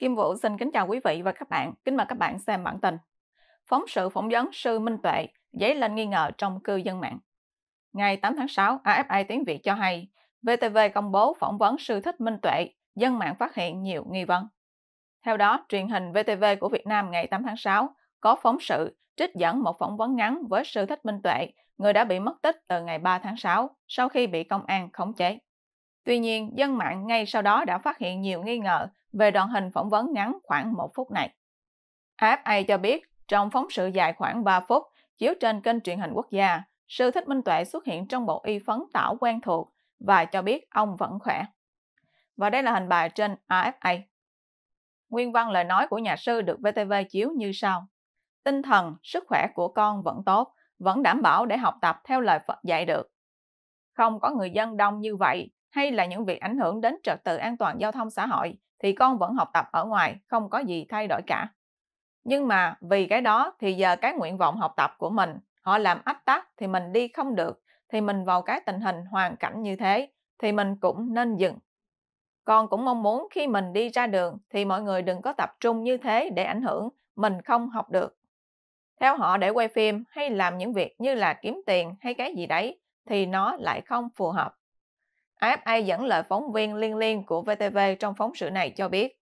Kim Vũ xin kính chào quý vị và các bạn. Kính mời các bạn xem bản tin. Phóng sự phỏng vấn sư Minh Tuệ dấy lên nghi ngờ trong cư dân mạng. Ngày 8 tháng 6, AFA tiếng Việt cho hay, VTV công bố phỏng vấn sư thích Minh Tuệ, dân mạng phát hiện nhiều nghi vấn. Theo đó, truyền hình VTV của Việt Nam ngày 8 tháng 6 có phóng sự trích dẫn một phỏng vấn ngắn với sư thích Minh Tuệ, người đã bị mất tích từ ngày 3 tháng 6 sau khi bị công an khống chế. Tuy nhiên, dân mạng ngay sau đó đã phát hiện nhiều nghi ngờ về đoạn hình phỏng vấn ngắn khoảng một phút này. AFA cho biết, trong phóng sự dài khoảng 3 phút, chiếu trên kênh truyền hình quốc gia, sư Thích Minh Tuệ xuất hiện trong bộ y phấn tảo quen thuộc và cho biết ông vẫn khỏe. Và đây là hình bài trên AFA. Nguyên văn lời nói của nhà sư được VTV chiếu như sau. Tinh thần, sức khỏe của con vẫn tốt, vẫn đảm bảo để học tập theo lời Phật dạy được. Không có người dân đông như vậy hay là những việc ảnh hưởng đến trật tự an toàn giao thông xã hội thì con vẫn học tập ở ngoài, không có gì thay đổi cả. Nhưng mà vì cái đó thì giờ cái nguyện vọng học tập của mình, họ làm ách tắc thì mình đi không được, thì mình vào cái tình hình hoàn cảnh như thế thì mình cũng nên dừng. Con cũng mong muốn khi mình đi ra đường thì mọi người đừng có tập trung như thế để ảnh hưởng, mình không học được. Theo họ để quay phim hay làm những việc như là kiếm tiền hay cái gì đấy thì nó lại không phù hợp. AFA dẫn lời phóng viên liên liên của VTV trong phóng sự này cho biết,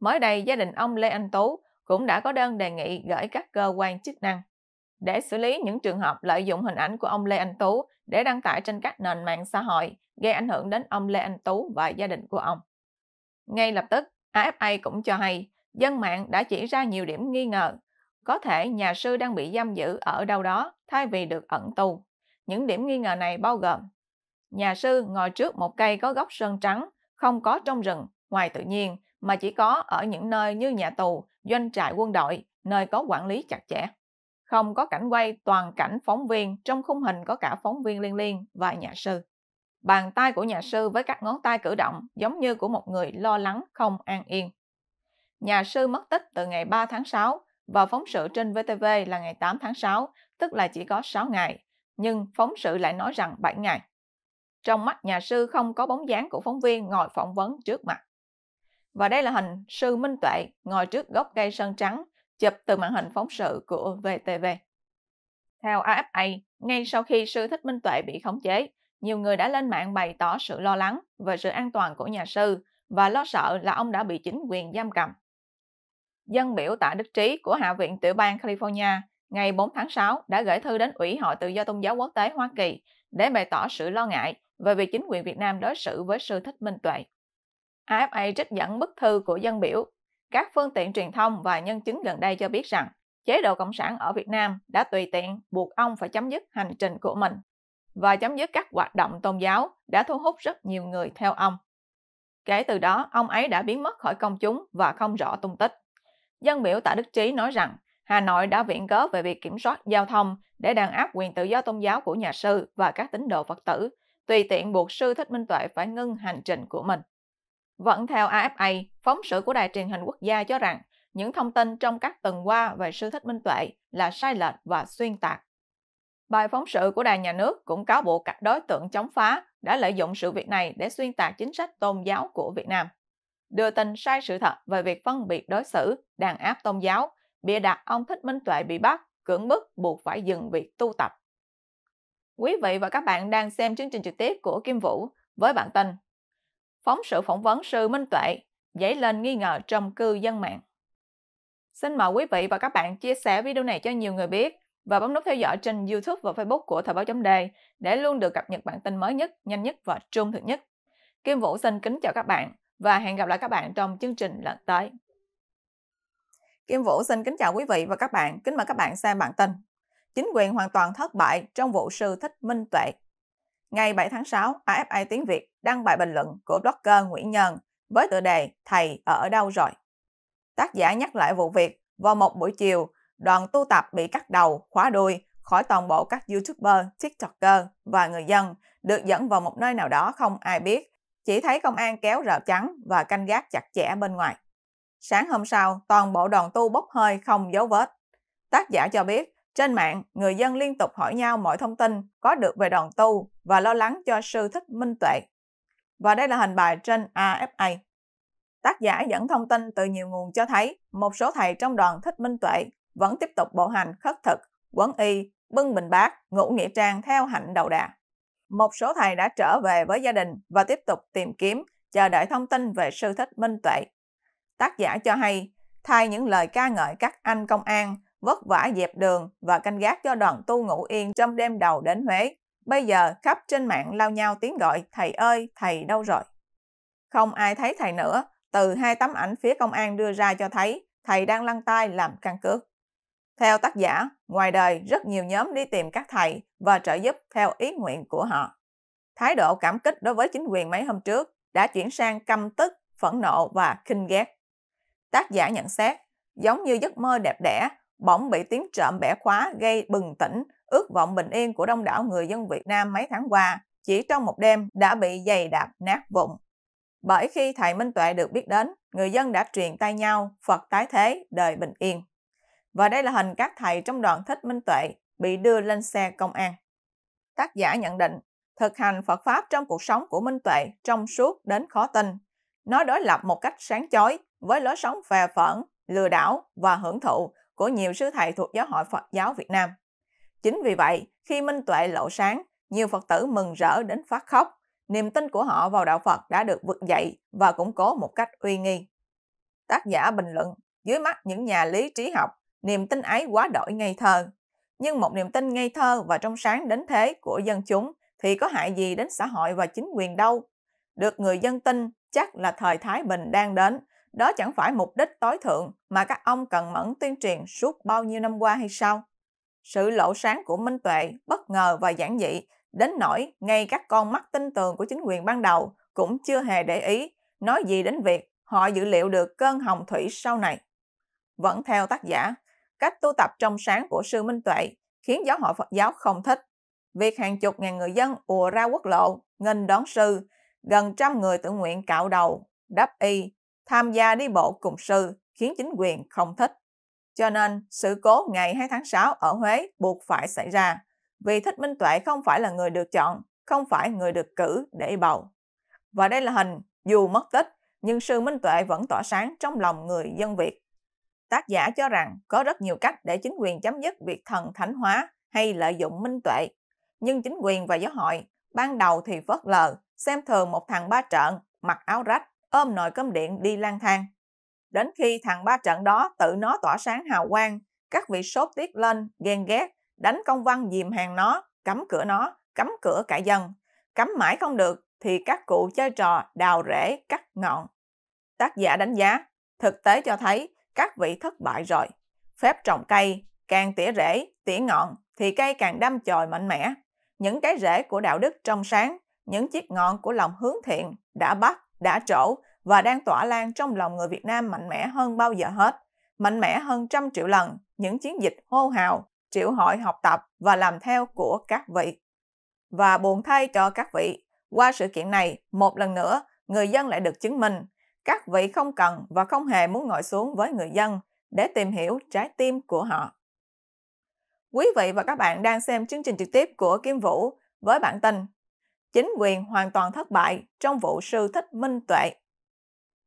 mới đây gia đình ông Lê Anh Tú cũng đã có đơn đề nghị gửi các cơ quan chức năng để xử lý những trường hợp lợi dụng hình ảnh của ông Lê Anh Tú để đăng tải trên các nền mạng xã hội gây ảnh hưởng đến ông Lê Anh Tú và gia đình của ông. Ngay lập tức, AFA cũng cho hay dân mạng đã chỉ ra nhiều điểm nghi ngờ. Có thể nhà sư đang bị giam giữ ở đâu đó thay vì được ẩn tù. Những điểm nghi ngờ này bao gồm nhà sư ngồi trước một cây có gốc sơn trắng, không có trong rừng, ngoài tự nhiên, mà chỉ có ở những nơi như nhà tù, doanh trại quân đội, nơi có quản lý chặt chẽ. Không có cảnh quay toàn cảnh phóng viên, trong khung hình có cả phóng viên liên liên và nhà sư. Bàn tay của nhà sư với các ngón tay cử động giống như của một người lo lắng không an yên. Nhà sư mất tích từ ngày 3 tháng 6 và phóng sự trên VTV là ngày 8 tháng 6, tức là chỉ có 6 ngày, nhưng phóng sự lại nói rằng 7 ngày. Trong mắt nhà sư không có bóng dáng của phóng viên ngồi phỏng vấn trước mặt. Và đây là hình sư Minh Tuệ ngồi trước gốc cây sơn trắng, chụp từ màn hình phóng sự của VTV. Theo AFA, ngay sau khi sư Thích Minh Tuệ bị khống chế, nhiều người đã lên mạng bày tỏ sự lo lắng về sự an toàn của nhà sư và lo sợ là ông đã bị chính quyền giam cầm. Dân biểu tạ đức trí của Hạ viện tiểu bang California ngày 4 tháng 6 đã gửi thư đến Ủy hội Tự do Tôn giáo Quốc tế Hoa Kỳ để bày tỏ sự lo ngại về việc chính quyền Việt Nam đối xử với sư Thích Minh Tuệ. AFA trích dẫn bức thư của dân biểu. Các phương tiện truyền thông và nhân chứng gần đây cho biết rằng chế độ Cộng sản ở Việt Nam đã tùy tiện buộc ông phải chấm dứt hành trình của mình và chấm dứt các hoạt động tôn giáo đã thu hút rất nhiều người theo ông. Kể từ đó, ông ấy đã biến mất khỏi công chúng và không rõ tung tích. Dân biểu Tạ Đức Trí nói rằng Hà Nội đã viện cớ về việc kiểm soát giao thông để đàn áp quyền tự do tôn giáo của nhà sư và các tín đồ Phật tử tùy tiện buộc sư Thích Minh Tuệ phải ngưng hành trình của mình. Vẫn theo AFA, phóng sự của đài truyền hình quốc gia cho rằng những thông tin trong các tuần qua về sư Thích Minh Tuệ là sai lệch và xuyên tạc. Bài phóng sự của đài nhà nước cũng cáo buộc các đối tượng chống phá đã lợi dụng sự việc này để xuyên tạc chính sách tôn giáo của Việt Nam. Đưa tin sai sự thật về việc phân biệt đối xử, đàn áp tôn giáo, bịa đặt ông Thích Minh Tuệ bị bắt, cưỡng bức buộc phải dừng việc tu tập. Quý vị và các bạn đang xem chương trình trực tiếp của Kim Vũ với bản tin Phóng sự phỏng vấn sư Minh Tuệ dấy lên nghi ngờ trong cư dân mạng. Xin mời quý vị và các bạn chia sẻ video này cho nhiều người biết và bấm nút theo dõi trên YouTube và Facebook của Thời báo chấm đề để luôn được cập nhật bản tin mới nhất, nhanh nhất và trung thực nhất. Kim Vũ xin kính chào các bạn và hẹn gặp lại các bạn trong chương trình lần tới. Kim Vũ xin kính chào quý vị và các bạn, kính mời các bạn xem bản tin chính quyền hoàn toàn thất bại trong vụ sư thích minh tuệ. Ngày 7 tháng 6, afi Tiếng Việt đăng bài bình luận của blogger Nguyễn Nhân với tựa đề Thầy ở đâu rồi? Tác giả nhắc lại vụ việc vào một buổi chiều, đoàn tu tập bị cắt đầu, khóa đuôi khỏi toàn bộ các YouTuber, TikToker và người dân được dẫn vào một nơi nào đó không ai biết, chỉ thấy công an kéo rào trắng và canh gác chặt chẽ bên ngoài. Sáng hôm sau, toàn bộ đoàn tu bốc hơi không dấu vết. Tác giả cho biết trên mạng, người dân liên tục hỏi nhau mọi thông tin có được về đoàn tu và lo lắng cho sư thích minh tuệ. Và đây là hình bài trên AFA. Tác giả dẫn thông tin từ nhiều nguồn cho thấy một số thầy trong đoàn thích minh tuệ vẫn tiếp tục bộ hành khất thực, quấn y, bưng bình bát, ngủ nghĩa trang theo hạnh đầu đà. Một số thầy đã trở về với gia đình và tiếp tục tìm kiếm, chờ đợi thông tin về sư thích minh tuệ. Tác giả cho hay, thay những lời ca ngợi các anh công an, vất vả dẹp đường và canh gác cho đoàn tu ngủ yên trong đêm đầu đến Huế. Bây giờ khắp trên mạng lao nhau tiếng gọi thầy ơi, thầy đâu rồi? Không ai thấy thầy nữa, từ hai tấm ảnh phía công an đưa ra cho thấy thầy đang lăn tay làm căn cước. Theo tác giả, ngoài đời rất nhiều nhóm đi tìm các thầy và trợ giúp theo ý nguyện của họ. Thái độ cảm kích đối với chính quyền mấy hôm trước đã chuyển sang căm tức, phẫn nộ và khinh ghét. Tác giả nhận xét, giống như giấc mơ đẹp đẽ bỗng bị tiếng trộm bẻ khóa gây bừng tỉnh, ước vọng bình yên của đông đảo người dân Việt Nam mấy tháng qua, chỉ trong một đêm đã bị giày đạp nát vụn. Bởi khi thầy Minh Tuệ được biết đến, người dân đã truyền tay nhau Phật tái thế, đời bình yên. Và đây là hình các thầy trong đoàn thích Minh Tuệ bị đưa lên xe công an. Tác giả nhận định, thực hành Phật Pháp trong cuộc sống của Minh Tuệ trong suốt đến khó tin. Nó đối lập một cách sáng chói với lối sống phè phẫn, lừa đảo và hưởng thụ của nhiều sư thầy thuộc giáo hội Phật giáo Việt Nam. Chính vì vậy, khi minh tuệ lộ sáng, nhiều Phật tử mừng rỡ đến phát khóc, niềm tin của họ vào đạo Phật đã được vực dậy và củng cố một cách uy nghi. Tác giả bình luận, dưới mắt những nhà lý trí học, niềm tin ấy quá đổi ngây thơ. Nhưng một niềm tin ngây thơ và trong sáng đến thế của dân chúng thì có hại gì đến xã hội và chính quyền đâu. Được người dân tin chắc là thời Thái Bình đang đến đó chẳng phải mục đích tối thượng mà các ông cần mẫn tuyên truyền suốt bao nhiêu năm qua hay sao? Sự lộ sáng của Minh Tuệ bất ngờ và giản dị, đến nỗi ngay các con mắt tinh tường của chính quyền ban đầu cũng chưa hề để ý, nói gì đến việc họ dự liệu được cơn hồng thủy sau này. Vẫn theo tác giả, cách tu tập trong sáng của sư Minh Tuệ khiến giáo hội Phật giáo không thích. Việc hàng chục ngàn người dân ùa ra quốc lộ, nghênh đón sư, gần trăm người tự nguyện cạo đầu, đắp y, tham gia đi bộ cùng sư khiến chính quyền không thích. Cho nên, sự cố ngày 2 tháng 6 ở Huế buộc phải xảy ra, vì Thích Minh Tuệ không phải là người được chọn, không phải người được cử để bầu. Và đây là hình, dù mất tích, nhưng sư Minh Tuệ vẫn tỏa sáng trong lòng người dân Việt. Tác giả cho rằng có rất nhiều cách để chính quyền chấm dứt việc thần thánh hóa hay lợi dụng Minh Tuệ. Nhưng chính quyền và giáo hội ban đầu thì phớt lờ, xem thường một thằng ba trợn, mặc áo rách, ôm nồi cơm điện đi lang thang. Đến khi thằng ba trận đó tự nó tỏa sáng hào quang, các vị sốt tiết lên, ghen ghét, đánh công văn dìm hàng nó, cấm cửa nó, cấm cửa cả dân. Cấm mãi không được thì các cụ chơi trò đào rễ cắt ngọn. Tác giả đánh giá, thực tế cho thấy các vị thất bại rồi. Phép trồng cây, càng tỉa rễ, tỉa ngọn thì cây càng đâm chồi mạnh mẽ. Những cái rễ của đạo đức trong sáng, những chiếc ngọn của lòng hướng thiện đã bắt, đã trổ, và đang tỏa lan trong lòng người Việt Nam mạnh mẽ hơn bao giờ hết, mạnh mẽ hơn trăm triệu lần những chiến dịch hô hào, triệu hội học tập và làm theo của các vị. Và buồn thay cho các vị, qua sự kiện này, một lần nữa, người dân lại được chứng minh các vị không cần và không hề muốn ngồi xuống với người dân để tìm hiểu trái tim của họ. Quý vị và các bạn đang xem chương trình trực tiếp của Kim Vũ với bản tin Chính quyền hoàn toàn thất bại trong vụ sư thích minh tuệ